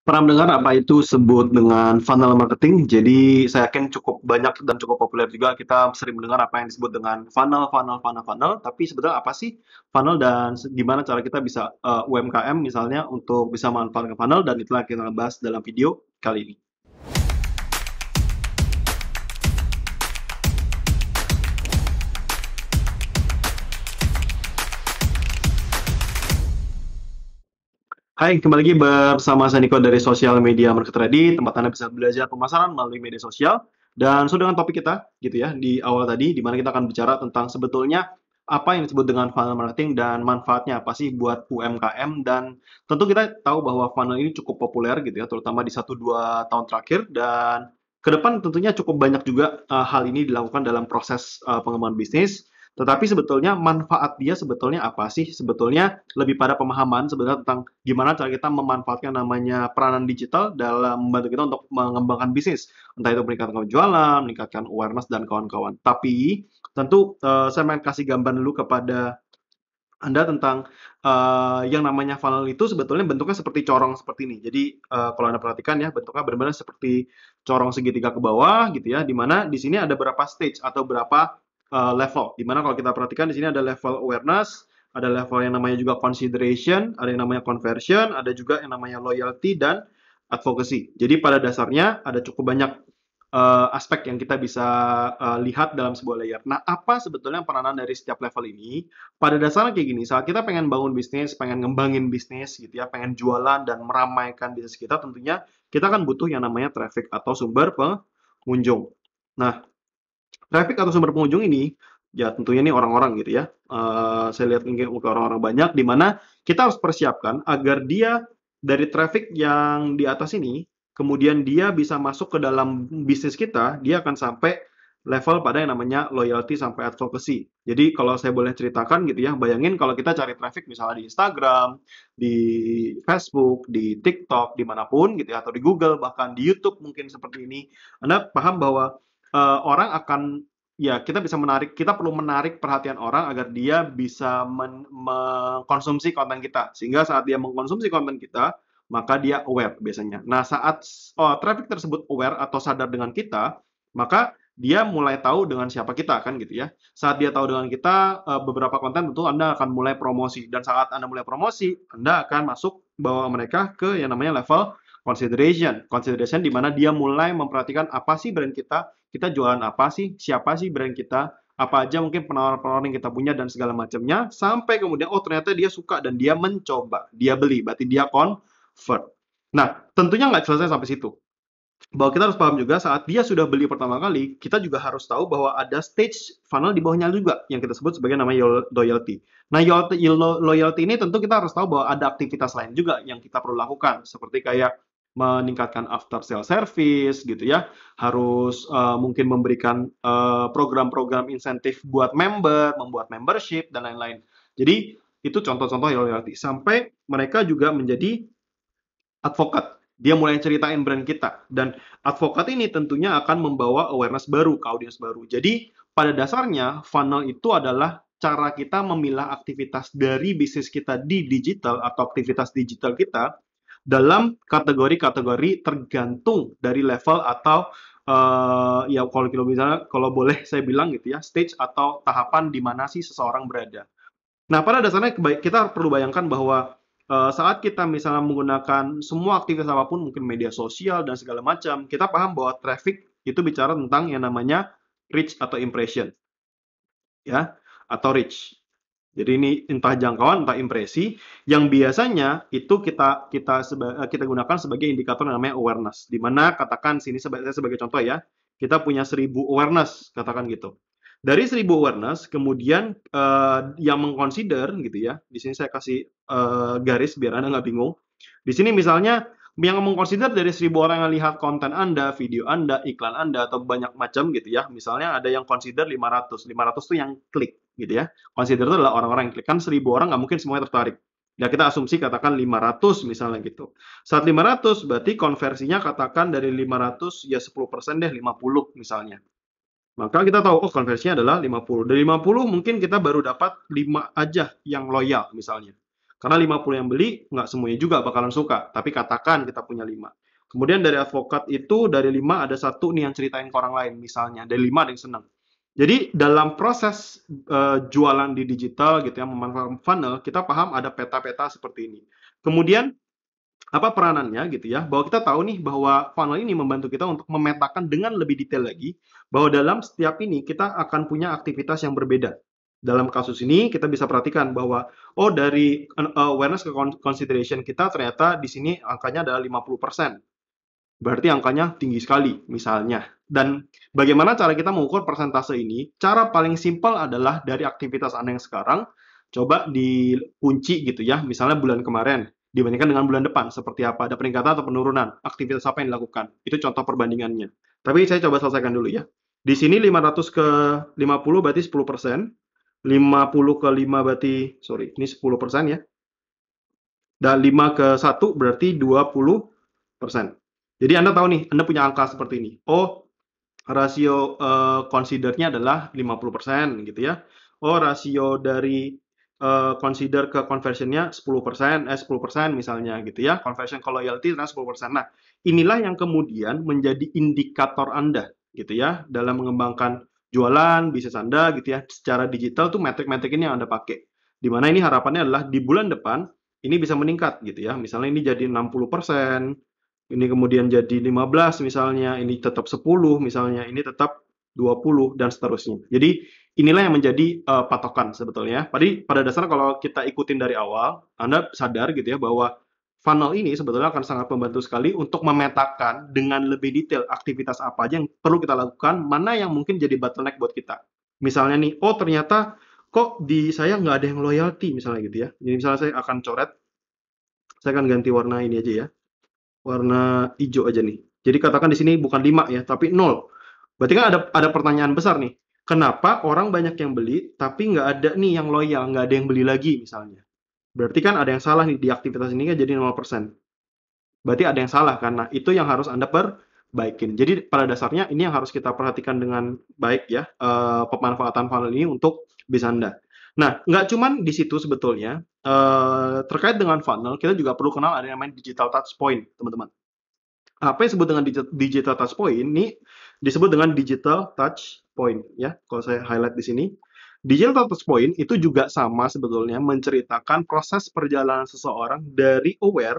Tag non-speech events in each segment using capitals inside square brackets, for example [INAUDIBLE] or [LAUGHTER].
Pernah mendengar apa itu sebut dengan funnel marketing? Jadi saya yakin cukup banyak dan cukup populer juga kita sering mendengar apa yang disebut dengan funnel, funnel, funnel, funnel. Tapi sebetulnya apa sih funnel dan gimana cara kita bisa uh, eh, UMKM misalnya untuk bisa manfaatkan funnel dan itulah kita bahas dalam video kali ini. Hai, kembali lagi bersama saya Niko dari Sosial Media Market Ready, tempat Anda bisa belajar pemasaran melalui media sosial. Dan sudah dengan topik kita, gitu ya, di awal tadi, di mana kita akan bicara tentang sebetulnya apa yang disebut dengan funnel marketing dan manfaatnya apa sih buat UMKM dan tentu kita tahu bahwa funnel ini cukup populer gitu ya terutama di 1 2 tahun terakhir dan ke depan tentunya cukup banyak juga uh, hal ini dilakukan dalam proses uh, pengembangan bisnis tetapi sebetulnya manfaat dia sebetulnya apa sih? Sebetulnya lebih pada pemahaman sebenarnya tentang gimana cara kita memanfaatkan namanya peranan digital dalam membantu kita untuk mengembangkan bisnis. Entah itu meningkatkan penjualan, meningkatkan awareness dan kawan-kawan. Tapi tentu uh, saya akan kasih gambar dulu kepada anda tentang uh, yang namanya funnel itu sebetulnya bentuknya seperti corong seperti ini. Jadi uh, kalau Anda perhatikan ya bentuknya benar-benar seperti corong segitiga ke bawah gitu ya, dimana di sini ada berapa stage atau berapa uh, level. Dimana kalau kita perhatikan di sini ada level awareness, ada level yang namanya juga consideration, ada yang namanya conversion, ada juga yang namanya loyalty dan advocacy. Jadi pada dasarnya ada cukup banyak uh, aspek yang kita bisa uh, lihat dalam sebuah layer. Nah, apa sebetulnya peranan dari setiap level ini? Pada dasarnya kayak gini, saat kita pengen bangun bisnis, pengen ngembangin bisnis gitu ya, pengen jualan dan meramaikan bisnis kita, tentunya kita akan butuh yang namanya traffic atau sumber pengunjung. Nah, traffic atau sumber pengunjung ini ya tentunya ini orang-orang gitu ya. Uh, saya lihat ini orang-orang banyak di mana kita harus persiapkan agar dia dari traffic yang di atas ini kemudian dia bisa masuk ke dalam bisnis kita, dia akan sampai level pada yang namanya loyalty sampai advocacy. Jadi kalau saya boleh ceritakan gitu ya, bayangin kalau kita cari traffic misalnya di Instagram, di Facebook, di TikTok, dimanapun gitu ya, atau di Google, bahkan di YouTube mungkin seperti ini. Anda paham bahwa uh, orang akan ya kita bisa menarik kita perlu menarik perhatian orang agar dia bisa men, mengkonsumsi konten kita sehingga saat dia mengkonsumsi konten kita maka dia aware biasanya nah saat oh, traffic tersebut aware atau sadar dengan kita maka dia mulai tahu dengan siapa kita kan gitu ya saat dia tahu dengan kita eh, beberapa konten tentu anda akan mulai promosi dan saat anda mulai promosi anda akan masuk bawa mereka ke yang namanya level consideration. Consideration di mana dia mulai memperhatikan apa sih brand kita, kita jualan apa sih, siapa sih brand kita, apa aja mungkin penawaran-penawaran yang kita punya dan segala macamnya sampai kemudian oh ternyata dia suka dan dia mencoba, dia beli, berarti dia convert. Nah, tentunya nggak selesai sampai situ. Bahwa kita harus paham juga saat dia sudah beli pertama kali, kita juga harus tahu bahwa ada stage funnel di bawahnya juga yang kita sebut sebagai nama loyalty. Nah, loyalty ini tentu kita harus tahu bahwa ada aktivitas lain juga yang kita perlu lakukan seperti kayak meningkatkan after sale service gitu ya harus uh, mungkin memberikan eh, program-program uh, insentif buat member membuat membership dan lain-lain jadi itu contoh-contoh loyalty sampai mereka juga menjadi advokat dia mulai ceritain brand kita dan advokat ini tentunya akan membawa awareness baru ke audiens baru jadi pada dasarnya funnel itu adalah cara kita memilah aktivitas dari bisnis kita di digital atau aktivitas digital kita dalam kategori-kategori tergantung dari level atau uh, ya kalau kalau misalnya kalau boleh saya bilang gitu ya stage atau tahapan di mana sih seseorang berada. Nah pada dasarnya kita perlu bayangkan bahwa uh, saat kita misalnya menggunakan semua aktivitas apapun mungkin media sosial dan segala macam kita paham bahwa traffic itu bicara tentang yang namanya reach atau impression ya atau reach jadi ini entah jangkauan, entah impresi, yang biasanya itu kita kita seba, eh, kita gunakan sebagai indikator yang namanya awareness. Di mana katakan sini sebagai sebagai contoh ya, kita punya seribu awareness, katakan gitu. Dari seribu awareness, kemudian uh, yang mengconsider gitu ya. Di sini saya kasih uh, garis biar Anda nggak bingung. Di sini misalnya yang mengconsider dari seribu orang yang lihat konten Anda, video Anda, iklan Anda, atau banyak macam gitu ya. Misalnya ada yang consider 500, 500 itu yang klik gitu ya. Consider itu adalah orang-orang yang klik. Kan seribu orang nggak mungkin semuanya tertarik. Ya kita asumsi katakan 500 misalnya gitu. Saat 500 berarti konversinya katakan dari 500 ya 10% deh 50 misalnya. Maka kita tahu oh konversinya adalah 50. Dari 50 mungkin kita baru dapat 5 aja yang loyal misalnya. Karena 50 yang beli, nggak semuanya juga bakalan suka. Tapi katakan kita punya 5. Kemudian dari advokat itu, dari 5 ada satu nih yang ceritain ke orang lain misalnya. Dari 5 ada yang senang. Jadi dalam proses uh, jualan di digital gitu ya, memanfaatkan funnel, kita paham ada peta-peta seperti ini. Kemudian apa peranannya gitu ya bahwa kita tahu nih bahwa funnel ini membantu kita untuk memetakan dengan lebih detail lagi bahwa dalam setiap ini kita akan punya aktivitas yang berbeda dalam kasus ini kita bisa perhatikan bahwa oh dari eh, awareness ke consideration kita ternyata di sini angkanya adalah 50%. Berarti angkanya tinggi sekali misalnya. Dan bagaimana cara kita mengukur persentase ini? Cara paling simpel adalah dari aktivitas Anda yang sekarang coba dikunci gitu ya. Misalnya bulan kemarin dibandingkan dengan bulan depan seperti apa ada peningkatan atau penurunan aktivitas apa yang dilakukan itu contoh perbandingannya tapi saya coba selesaikan dulu ya di sini 500 ke 50 berarti 10 persen 50 ke 5 berarti, sorry, ini 10 persen ya. Dan 5 ke 1 berarti 20 persen. Jadi Anda tahu nih, Anda punya angka seperti ini. Oh, rasio uh, considernya adalah 50 persen gitu ya. Oh, rasio dari uh, consider ke conversionnya 10 persen, eh 10 persen misalnya gitu ya. Conversion ke loyalty dan 10 persen. Nah, inilah yang kemudian menjadi indikator Anda gitu ya dalam mengembangkan jualan, bisnis Anda gitu ya, secara digital tuh metrik-metrik ini yang Anda pakai. Di mana ini harapannya adalah di bulan depan ini bisa meningkat gitu ya. Misalnya ini jadi 60%, ini kemudian jadi 15 misalnya, ini tetap 10 misalnya, ini tetap 20 dan seterusnya. Jadi inilah yang menjadi uh, patokan sebetulnya. Pada pada dasarnya kalau kita ikutin dari awal, Anda sadar gitu ya bahwa funnel ini sebetulnya akan sangat membantu sekali untuk memetakan dengan lebih detail aktivitas apa aja yang perlu kita lakukan, mana yang mungkin jadi bottleneck buat kita. Misalnya nih, oh ternyata kok di saya nggak ada yang loyalty misalnya gitu ya. Jadi misalnya saya akan coret, saya akan ganti warna ini aja ya, warna hijau aja nih. Jadi katakan di sini bukan 5 ya, tapi 0. Berarti kan ada ada pertanyaan besar nih. Kenapa orang banyak yang beli tapi nggak ada nih yang loyal, nggak ada yang beli lagi misalnya. Berarti kan ada yang salah nih di aktivitas ini kan jadi 0%. Berarti ada yang salah karena itu yang harus Anda perbaikin. Jadi pada dasarnya ini yang harus kita perhatikan dengan baik ya uh, pemanfaatan funnel ini untuk bisa Anda. Nah, nggak cuman di situ sebetulnya uh, terkait dengan funnel kita juga perlu kenal ada yang namanya digital touch point, teman-teman. Apa yang disebut dengan digital touch point ini disebut dengan digital touch point ya. Kalau saya highlight di sini Digital touch Point itu juga sama sebetulnya menceritakan proses perjalanan seseorang dari aware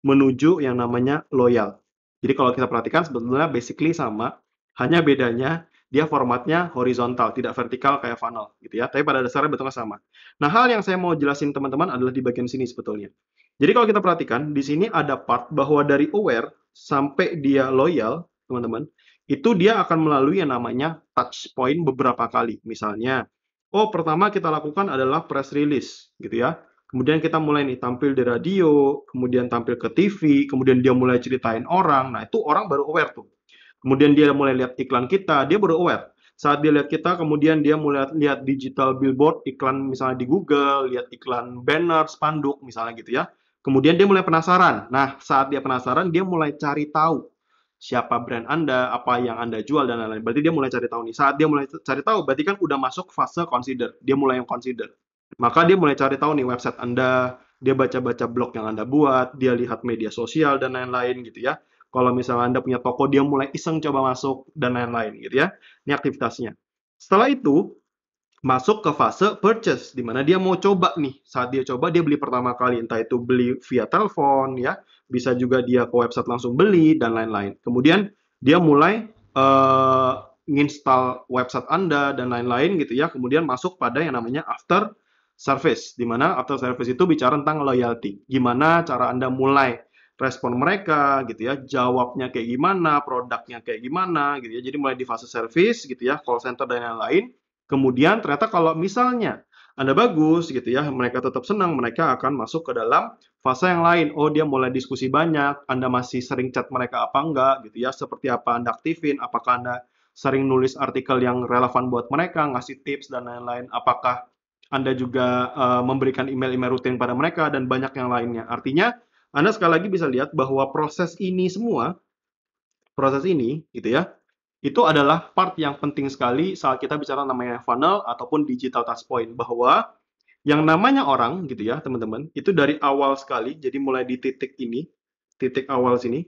menuju yang namanya loyal. Jadi kalau kita perhatikan sebetulnya basically sama, hanya bedanya dia formatnya horizontal, tidak vertikal kayak funnel gitu ya. Tapi pada dasarnya betulnya sama. Nah, hal yang saya mau jelasin teman-teman adalah di bagian sini sebetulnya. Jadi kalau kita perhatikan di sini ada part bahwa dari aware sampai dia loyal, teman-teman, itu dia akan melalui yang namanya touch point beberapa kali. Misalnya Oh, pertama kita lakukan adalah press release, gitu ya. Kemudian kita mulai nih tampil di radio, kemudian tampil ke TV, kemudian dia mulai ceritain orang. Nah, itu orang baru aware tuh. Kemudian dia mulai lihat iklan kita, dia baru aware. Saat dia lihat kita, kemudian dia mulai lihat digital billboard, iklan misalnya di Google, lihat iklan banner, spanduk misalnya gitu ya. Kemudian dia mulai penasaran. Nah, saat dia penasaran, dia mulai cari tahu siapa brand Anda, apa yang Anda jual dan lain-lain. Berarti dia mulai cari tahu nih. Saat dia mulai cari tahu, berarti kan udah masuk fase consider. Dia mulai yang consider. Maka dia mulai cari tahu nih website Anda, dia baca-baca blog yang Anda buat, dia lihat media sosial dan lain-lain gitu ya. Kalau misalnya Anda punya toko, dia mulai iseng coba masuk dan lain-lain gitu ya. Ini aktivitasnya. Setelah itu, masuk ke fase purchase di mana dia mau coba nih saat dia coba dia beli pertama kali entah itu beli via telepon ya bisa juga dia ke website langsung beli dan lain-lain kemudian dia mulai uh, eh, nginstal website Anda dan lain-lain gitu ya kemudian masuk pada yang namanya after service di mana after service itu bicara tentang loyalty gimana cara Anda mulai respon mereka gitu ya jawabnya kayak gimana produknya kayak gimana gitu ya jadi mulai di fase service gitu ya call center dan lain-lain Kemudian ternyata kalau misalnya anda bagus gitu ya, mereka tetap senang, mereka akan masuk ke dalam fase yang lain. Oh, dia mulai diskusi banyak, Anda masih sering chat mereka apa enggak gitu ya, seperti apa Anda aktifin, apakah Anda sering nulis artikel yang relevan buat mereka, ngasih tips dan lain-lain, apakah Anda juga uh, memberikan email-email rutin pada mereka dan banyak yang lainnya. Artinya, Anda sekali lagi bisa lihat bahwa proses ini semua proses ini gitu ya, itu adalah part yang penting sekali saat kita bicara namanya funnel ataupun digital touch point bahwa yang namanya orang gitu ya, teman-teman, itu dari awal sekali, jadi mulai di titik ini, titik awal sini.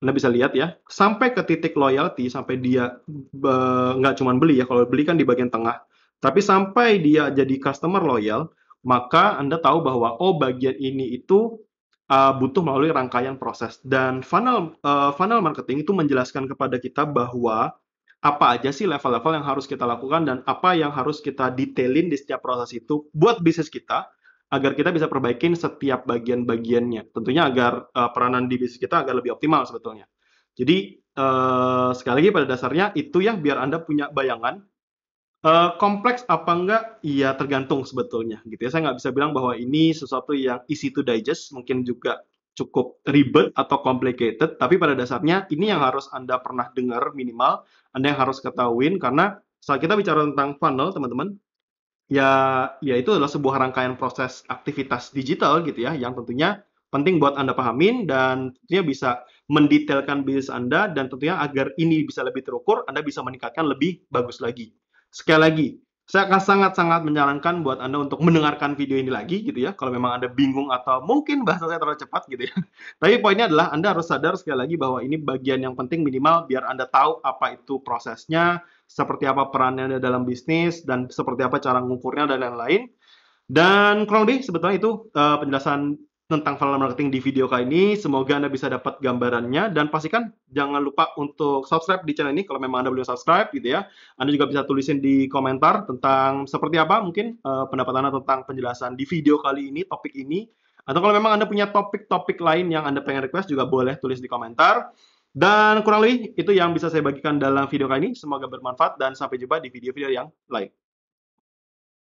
Anda bisa lihat ya, sampai ke titik loyalty, sampai dia nggak cuma beli ya, kalau beli kan di bagian tengah. Tapi sampai dia jadi customer loyal, maka Anda tahu bahwa oh bagian ini itu uh, butuh melalui rangkaian proses. Dan funnel uh, funnel marketing itu menjelaskan kepada kita bahwa apa aja sih level-level yang harus kita lakukan dan apa yang harus kita detailin di setiap proses itu buat bisnis kita agar kita bisa perbaikin setiap bagian-bagiannya. Tentunya agar uh, peranan di bisnis kita agar lebih optimal sebetulnya. Jadi uh, sekali lagi pada dasarnya itu ya biar Anda punya bayangan Uh, kompleks apa enggak? Iya tergantung sebetulnya gitu ya. Saya nggak bisa bilang bahwa ini sesuatu yang easy to digest, mungkin juga cukup ribet atau complicated, tapi pada dasarnya ini yang harus Anda pernah dengar minimal, Anda yang harus ketahuin karena saat kita bicara tentang funnel, teman-teman, ya ya itu adalah sebuah rangkaian proses aktivitas digital gitu ya yang tentunya penting buat Anda pahamin dan tentunya bisa mendetailkan bisnis Anda dan tentunya agar ini bisa lebih terukur, Anda bisa meningkatkan lebih bagus lagi. Sekali lagi, saya akan sangat-sangat menyarankan buat Anda untuk mendengarkan video ini lagi gitu ya, kalau memang Anda bingung atau mungkin bahasa saya terlalu cepat gitu ya. [LAUGHS] Tapi poinnya adalah Anda harus sadar sekali lagi bahwa ini bagian yang penting minimal biar Anda tahu apa itu prosesnya, seperti apa perannya Anda dalam bisnis, dan seperti apa cara mengukurnya dan lain-lain. Dan kurang lebih sebetulnya itu uh, penjelasan tentang funnel marketing di video kali ini. Semoga Anda bisa dapat gambarannya dan pastikan jangan lupa untuk subscribe di channel ini kalau memang Anda belum subscribe gitu ya. Anda juga bisa tulisin di komentar tentang seperti apa mungkin uh, pendapat Anda tentang penjelasan di video kali ini, topik ini. Atau kalau memang Anda punya topik-topik lain yang Anda pengen request juga boleh tulis di komentar. Dan kurang lebih itu yang bisa saya bagikan dalam video kali ini. Semoga bermanfaat dan sampai jumpa di video-video yang lain.